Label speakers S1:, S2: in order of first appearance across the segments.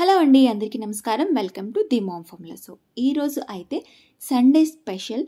S1: hello అండి అందరికీ నమస్కారం welcome to the mom formula so ఈరోజు అయితే సండే స్పెషల్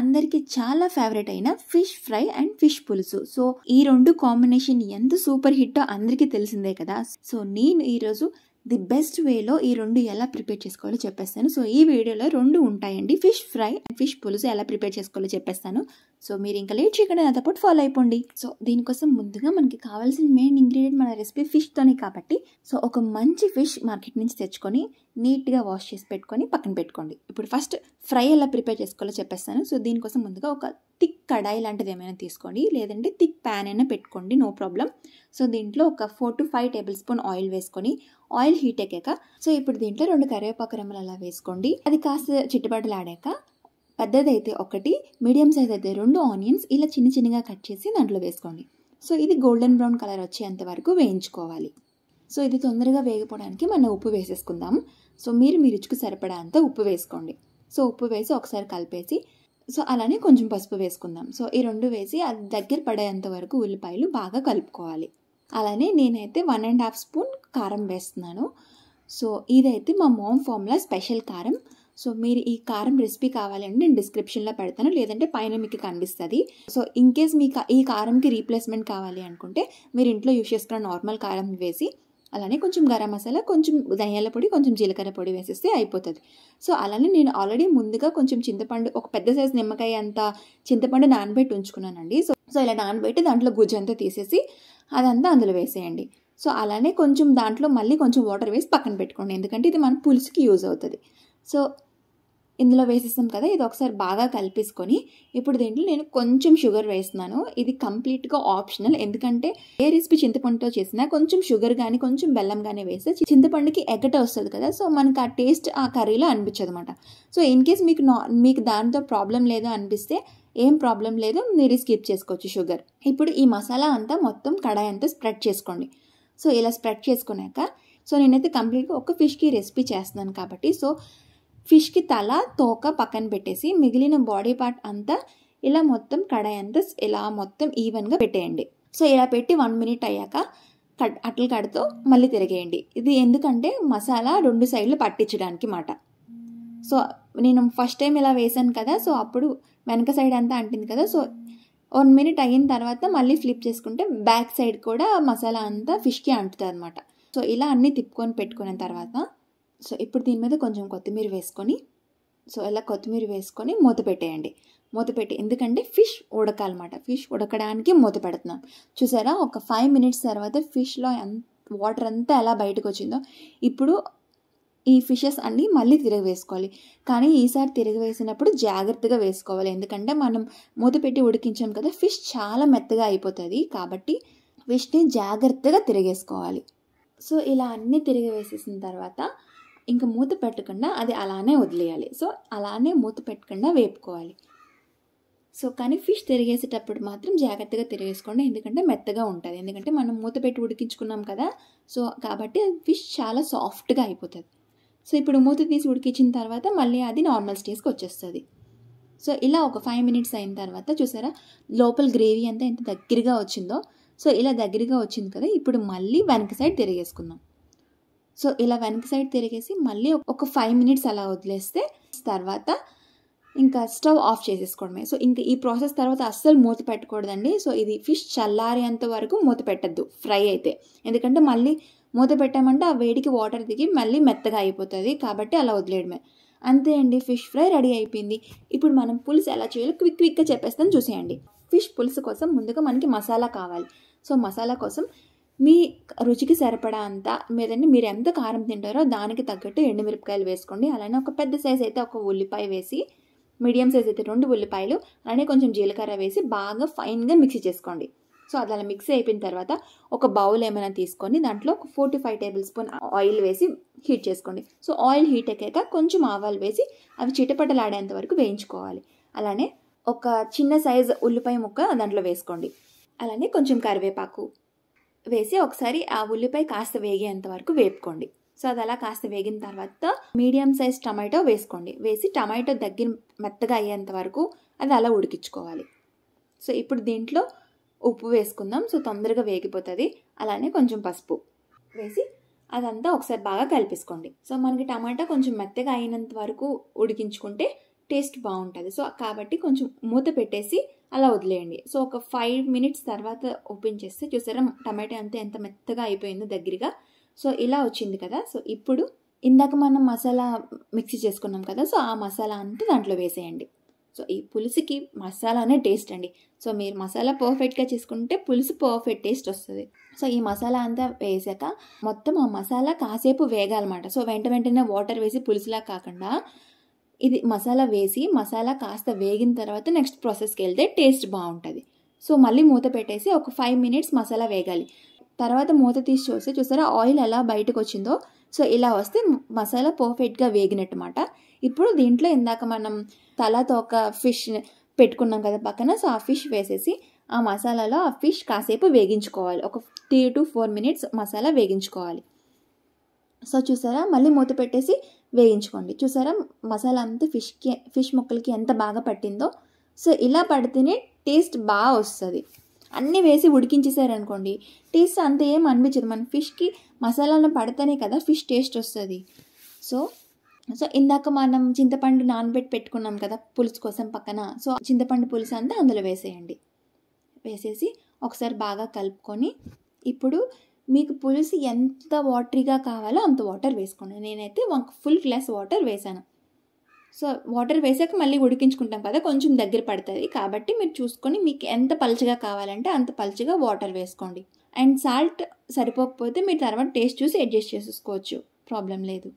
S1: అందరికీ చాలా ఫేవరెట్ అయిన ఫిష్ ఫ్రై అండ్ ఫిష్ పులుసు సో ఈ రెండు కాంబినేషన్ ఎంత సూపర్ హిట్టో అందరికీ తెలిసిందే కదా సో నేను ఈరోజు ది బెస్ట్ వేలో ఈ రెండు ఎలా ప్రిపేర్ చేసుకోవాలో చెప్పేస్తాను సో ఈ వీడియోలో రెండు ఉంటాయండి ఫిష్ ఫ్రై అండ్ ఫిష్ పులుసు ఎలా ప్రిపేర్ చేసుకోవాలో చెప్పేస్తాను సో మీరు ఇంకా లేట్ చేయకుండా నాతో పాటు ఫాలో అయిపోండి సో దీనికోసం ముందుగా మనకి కావాల్సిన మెయిన్ ఇంగ్రీడియంట్ మన రెసిపీ ఫిష్తోనే కాబట్టి సో ఒక మంచి ఫిష్ మార్కెట్ నుంచి తెచ్చుకొని నీట్గా వాష్ చేసి పెట్టుకొని పక్కన పెట్టుకోండి ఇప్పుడు ఫస్ట్ ఫ్రై ఎలా ప్రిపేర్ చేసుకోవాలో చెప్పేస్తాను సో దీనికోసం ముందుగా ఒక థిక్ కడాయి లాంటిది ఏమైనా తీసుకోండి లేదంటే థిక్ ప్యాన్ అయినా పెట్టుకోండి నో ప్రాబ్లం సో దీంట్లో ఒక four to five tablespoon oil వేసుకొని ఆయిల్ హీట్ ఎక్కాక సో ఇప్పుడు దీంట్లో రెండు కరివేపాకు రెమ్మలు అలా వేసుకోండి అది కాస్త చిట్టుబాటులాడాక పెద్దదైతే ఒకటి మీడియం సైజ్ అయితే రెండు ఆనియన్స్ ఇలా చిన్న చిన్నగా కట్ చేసి దాంట్లో వేసుకోండి సో ఇది గోల్డెన్ బ్రౌన్ కలర్ వచ్చేంత వరకు వేయించుకోవాలి సో ఇది తొందరగా వేగిపోవడానికి మనం ఉప్పు వేసేసుకుందాం సో మీరు మీ రుచికి సరిపడా అంత ఉప్పు వేసుకోండి సో ఉప్పు వేసి ఒకసారి కలిపేసి సో అలానే కొంచెం పసుపు వేసుకుందాం సో ఈ రెండు వేసి అది దగ్గర పడేంత వరకు ఉల్లిపాయలు బాగా కలుపుకోవాలి అలానే నేనైతే వన్ అండ్ హాఫ్ స్పూన్ కారం వేస్తున్నాను సో ఇదైతే మా మోమ్ ఫామ్లా స్పెషల్ కారం సో మీరు ఈ కారం రెసిపీ కావాలంటే నేను డిస్క్రిప్షన్లో పెడతాను లేదంటే పైన మీకు కనిపిస్తుంది సో ఇన్ కేస్ మీకు ఈ కారంకి రీప్లేస్మెంట్ కావాలి అనుకుంటే మీరు ఇంట్లో యూస్ చేసుకున్న నార్మల్ కారం వేసి అలానే కొంచెం గరం మసాలా కొంచెం ధనియాల పొడి కొంచెం జీలకర్ర పొడి వేసేస్తే అయిపోతుంది సో అలానే నేను ఆల్రెడీ ముందుగా కొంచెం చింతపండు ఒక పెద్ద సైజు నిమ్మకాయ అంత చింతపండు నానబెట్టి ఉంచుకున్నానండి సో సో ఇలా నానబెట్టి దాంట్లో గుజ్జు అంతా తీసేసి అదంతా అందులో వేసేయండి సో అలానే కొంచెం దాంట్లో మళ్ళీ కొంచెం వాటర్ వేసి పక్కన పెట్టుకోండి ఎందుకంటే ఇది మన పులుసుకి యూజ్ అవుతుంది సో ఇందులో వేసేస్తాం కదా ఇది ఒకసారి బాగా కలిపేసుకొని ఇప్పుడు దీంట్లో నేను కొంచెం షుగర్ వేస్తున్నాను ఇది కంప్లీట్గా ఆప్షనల్ ఎందుకంటే ఏ రెసిపీ చింతపండుతో చేసినా కొంచెం షుగర్ కానీ కొంచెం బెల్లం కానీ వేస్తే చింతపండుకి ఎగ్గట వస్తుంది కదా సో మనకు ఆ టేస్ట్ ఆ కర్రీలో అనిపించదు అనమాట సో ఇన్ కేస్ మీకు మీకు దాంతో ప్రాబ్లం లేదు అనిపిస్తే ఏం ప్రాబ్లం లేదు మీరు స్కిప్ చేసుకోవచ్చు షుగర్ ఇప్పుడు ఈ మసాలా అంతా మొత్తం కడాయి అంతా స్ప్రెడ్ చేసుకోండి సో ఇలా స్ప్రెడ్ చేసుకున్నాక సో నేనైతే కంప్లీట్గా ఒక ఫిష్కి రెసిపీ చేస్తున్నాను కాబట్టి సో ఫిష్కి తల తోక పక్కన పెట్టేసి మిగిలిన బాడీ పార్ట్ అంతా ఇలా మొత్తం కడాయి అంతా ఇలా మొత్తం ఈవెన్గా పెట్టేయండి సో ఇలా పెట్టి వన్ మినిట్ అయ్యాక కట్ అట్ల కడుతూ మళ్ళీ తిరిగేయండి ఇది ఎందుకంటే మసాలా రెండు సైడ్లు పట్టించడానికి మాట సో నేను ఫస్ట్ టైం ఇలా వేసాను కదా సో అప్పుడు వెనక సైడ్ అంతా అంటింది కదా సో వన్ మినిట్ అయిన తర్వాత మళ్ళీ ఫ్లిప్ చేసుకుంటే బ్యాక్ సైడ్ కూడా మసాలా అంతా ఫిష్కి అంటుతుంది అనమాట సో ఇలా అన్నీ తిప్పుకొని పెట్టుకున్న తర్వాత సో ఇప్పుడు దీని మీద కొంచెం కొత్తిమీర వేసుకొని సో ఇలా కొత్తిమీర వేసుకొని మూత పెట్టేయండి మూత పెట్టి ఎందుకంటే ఫిష్ ఉడకాలన్నమాట ఫిష్ ఉడకడానికి మూత పెడుతున్నాం చూసారా ఒక ఫైవ్ మినిట్స్ తర్వాత ఫిష్లో వాటర్ అంతా ఎలా బయటకు వచ్చిందో ఇప్పుడు ఈ ఫిషెస్ అన్నీ మళ్ళీ తిరగవేసుకోవాలి కానీ ఈసారి తిరిగి వేసినప్పుడు జాగ్రత్తగా వేసుకోవాలి ఎందుకంటే మనం మూత పెట్టి ఉడికించాం కదా ఫిష్ చాలా మెత్తగా అయిపోతుంది కాబట్టి ఫిష్ని జాగ్రత్తగా తిరిగేసుకోవాలి సో ఇలా అన్నీ తిరిగి వేసేసిన తర్వాత ఇంకా మూత పెట్టకుండా అది అలానే వదిలేయాలి సో అలానే మూత పెట్టకుండా వేపుకోవాలి సో కానీ ఫిష్ తిరిగేసేటప్పుడు మాత్రం జాగ్రత్తగా తిరిగేసుకోండి ఎందుకంటే మెత్తగా ఉంటుంది ఎందుకంటే మనం మూత పెట్టి ఉడికించుకున్నాం కదా సో కాబట్టి ఫిష్ చాలా సాఫ్ట్గా అయిపోతుంది సో ఇప్పుడు మూత తీసి ఉడికించిన తర్వాత మళ్ళీ అది నార్మల్ స్టేజ్కి వచ్చేస్తుంది సో ఇలా ఒక ఫైవ్ మినిట్స్ అయిన తర్వాత చూసారా లోపల గ్రేవీ అంతా ఎంత దగ్గరగా వచ్చిందో సో ఇలా దగ్గరగా వచ్చింది కదా ఇప్పుడు మళ్ళీ వెనక సైడ్ తిరిగేసుకుందాం సో ఇలా వెనక సైడ్ తిరిగేసి మళ్ళీ ఒక ఫైవ్ మినిట్స్ అలా వదిలేస్తే తర్వాత ఇంకా స్టవ్ ఆఫ్ చేసేసుకోవడమే సో ఇంకా ఈ ప్రాసెస్ తర్వాత అస్సలు మూత పెట్టకూడదండి సో ఇది ఫిష్ చల్లారేంత వరకు మూత పెట్టద్దు ఫ్రై అయితే ఎందుకంటే మళ్ళీ మూత పెట్టామంటే ఆ వేడికి వాటర్ దిగి మళ్ళీ మెత్తగా అయిపోతుంది కాబట్టి అలా వదిలేయడమే అంతే అండి ఫిష్ ఫ్రై రెడీ అయిపోయింది ఇప్పుడు మనం పులుసు ఎలా చేయాలో క్విక్ క్విక్గా చెప్పేస్తాను చూసేయండి ఫిష్ పులుసు కోసం ముందుగా మనకి మసాలా కావాలి సో మసాలా కోసం మీ రుచికి సరిపడా అంత మీదండి మీరు ఎంత కారం తింటారో దానికి తగ్గట్టు ఎండుమిరపకాయలు వేసుకోండి అలానే ఒక పెద్ద సైజ్ అయితే ఒక ఉల్లిపాయ వేసి మీడియం సైజ్ అయితే రెండు ఉల్లిపాయలు అలానే కొంచెం జీలకర్ర వేసి బాగా ఫైన్గా మిక్సీ చేసుకోండి సో అది అలా మిక్స్ అయిపోయిన తర్వాత ఒక బౌల్ ఏమైనా తీసుకొని దాంట్లో ఒక four to five tablespoon oil వేసి హీట్ చేసుకోండి సో ఆయిల్ హీట్ అయ్యాక కొంచెం ఆవాలు వేసి అవి చిటపటలాడేంత వరకు వేయించుకోవాలి అలానే ఒక చిన్న సైజ్ ఉల్లిపాయ ముక్క దాంట్లో వేసుకోండి అలానే కొంచెం కరివేపాకు వేసి ఒకసారి ఆ ఉల్లిపాయ కాస్త వేగేంత వరకు వేపుకోండి సో అది అలా కాస్త వేగిన తర్వాత మీడియం సైజ్ టమాటో వేసుకోండి వేసి టమాటో దగ్గర మెత్తగా అయ్యేంత వరకు అది అలా ఉడికించుకోవాలి సో ఇప్పుడు దీంట్లో ఉప్పు వేసుకుందాం సో తొందరగా వేగిపోతుంది అలానే కొంచెం పసుపు వేసి అదంతా ఒకసారి బాగా కలిపేసుకోండి సో మనకి టమాటా కొంచెం మెత్తగా అయినంత వరకు ఉడికించుకుంటే టేస్ట్ బాగుంటుంది సో కాబట్టి కొంచెం మూత పెట్టేసి అలా వదిలేయండి సో ఒక ఫైవ్ మినిట్స్ తర్వాత ఓపెన్ చేస్తే చూసారా టమాటో అంతా ఎంత మెత్తగా అయిపోయిందో దగ్గరగా సో ఇలా వచ్చింది కదా సో ఇప్పుడు ఇందాక మనం మసాలా మిక్సీ చేసుకున్నాం కదా సో ఆ మసాలా అంతా దాంట్లో వేసేయండి సో ఈ పులుసుకి మసాలానే టేస్ట్ అండి సో మీరు మసాలా పర్ఫెక్ట్గా చేసుకుంటే పులుసు పర్ఫెక్ట్ టేస్ట్ వస్తుంది సో ఈ మసాలా అంతా వేసాక మొత్తం ఆ మసాలా కాసేపు వేగాలన్నమాట సో వెంట వెంటనే వాటర్ వేసి పులుసులా కాకుండా ఇది మసాలా వేసి మసాలా కాస్త వేగిన తర్వాత నెక్స్ట్ ప్రాసెస్కి వెళ్తే టేస్ట్ బాగుంటుంది సో మళ్ళీ మూత పెట్టేసి ఒక ఫైవ్ మినిట్స్ మసాలా వేగాలి తర్వాత మూత తీసి చూస్తే చూసారా ఆయిల్ ఎలా బయటకు వచ్చిందో సో ఇలా వస్తే మసాలా పర్ఫెక్ట్గా వేగినట్టుమాట ఇప్పుడు దీంట్లో ఇందాక మనం తలతో ఒక ఫిష్ పెట్టుకున్నాం కదా పక్కన సో ఆ ఫిష్ వేసేసి ఆ మసాలాలో ఆ ఫిష్ కాసేపు వేగించుకోవాలి ఒక three to four minutes masala వేగించుకోవాలి సో చూసారా మళ్ళీ మూత పెట్టేసి వేయించుకోండి చూసారా మసాలా అంతా ఫిష్కి ఫిష్ ముక్కలకి ఎంత బాగా పట్టిందో సో ఇలా పడితేనే టేస్ట్ బాగా వస్తుంది అన్నీ వేసి ఉడికించేసారనుకోండి టేస్ట్ అంత ఏం అనిపించదు మన ఫిష్కి మసాలాలో పడితేనే కదా ఫిష్ టేస్ట్ వస్తుంది సో సో ఇందాక మనం చింతపండు నానబెట్టి పెట్టుకున్నాం కదా పులుసు కోసం పక్కన సో చింతపండు పులుసు అంతా అందులో వేసేయండి వేసేసి ఒకసారి బాగా కలుపుకొని ఇప్పుడు మీకు పులుసు ఎంత వాటరీగా కావాలో అంత వాటర్ వేసుకోండి నేనైతే ఒక ఫుల్ గ్లాస్ వాటర్ వేసాను సో వాటర్ వేసాక మళ్ళీ ఉడికించుకుంటాం కదా కొంచెం దగ్గర పడుతుంది కాబట్టి మీరు చూసుకొని మీకు ఎంత పలుచగా కావాలంటే అంత పలుచగా వాటర్ వేసుకోండి అండ్ సాల్ట్ సరిపోకపోతే మీరు తర్వాత టేస్ట్ చూసి అడ్జస్ట్ చేసుకోవచ్చు ప్రాబ్లం లేదు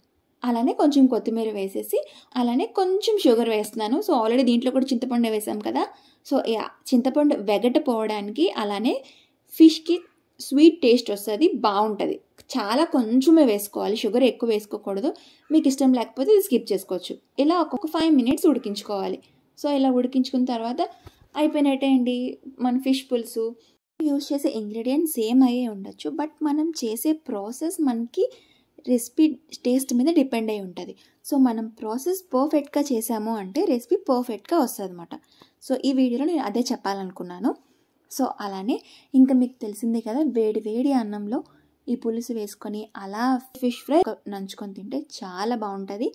S1: అలానే కొంచెం కొత్తిమీర వేసేసి అలానే కొంచెం షుగర్ వేస్తున్నాను సో ఆల్రెడీ దీంట్లో కూడా చింతపండు వేసాం కదా సో చింతపండు పోవడానికి అలానే ఫిష్కి స్వీట్ టేస్ట్ వస్తుంది బాగుంటుంది చాలా కొంచెమే వేసుకోవాలి షుగర్ ఎక్కువ వేసుకోకూడదు మీకు ఇష్టం లేకపోతే ఇది స్కిప్ చేసుకోవచ్చు ఇలా ఒక్కొక్క ఫైవ్ మినిట్స్ ఉడికించుకోవాలి సో ఇలా ఉడికించుకున్న తర్వాత అయిపోయినట్టేయండి మన ఫిష్ పులుసు యూజ్ చేసే ఇంగ్రీడియంట్స్ సేమ్ అయ్యే ఉండొచ్చు బట్ మనం చేసే ప్రాసెస్ మనకి రెసిపీ టేస్ట్ మీద డిపెండ్ అయి ఉంటుంది సో మనం ప్రాసెస్ పర్ఫెక్ట్గా చేసాము అంటే రెసిపీ పర్ఫెక్ట్గా వస్తుంది అనమాట సో ఈ వీడియోలో నేను అదే చెప్పాలనుకున్నాను సో అలానే ఇంకా మీకు తెలిసిందే కదా వేడి వేడి అన్నంలో ఈ పులుసు వేసుకొని అలా ఫిష్ ఫ్రై నంచుకొని తింటే చాలా బాగుంటుంది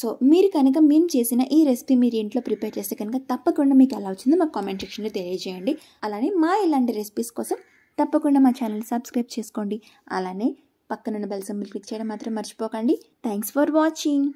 S1: సో మీరు కనుక మేము చేసిన ఈ రెసిపీ మీరు ఇంట్లో ప్రిపేర్ చేస్తే కనుక తప్పకుండా మీకు ఎలా వచ్చిందో మాకు కామెంట్ సెక్షన్లో తెలియజేయండి అలానే మా ఇలాంటి రెసిపీస్ కోసం తప్పకుండా మా ఛానల్ సబ్స్క్రైబ్ చేసుకోండి అలానే పక్కనున్న బెల్ క్లిక్ చేయడం మాత్రం మర్చిపోకండి థ్యాంక్స్ ఫర్ వాచింగ్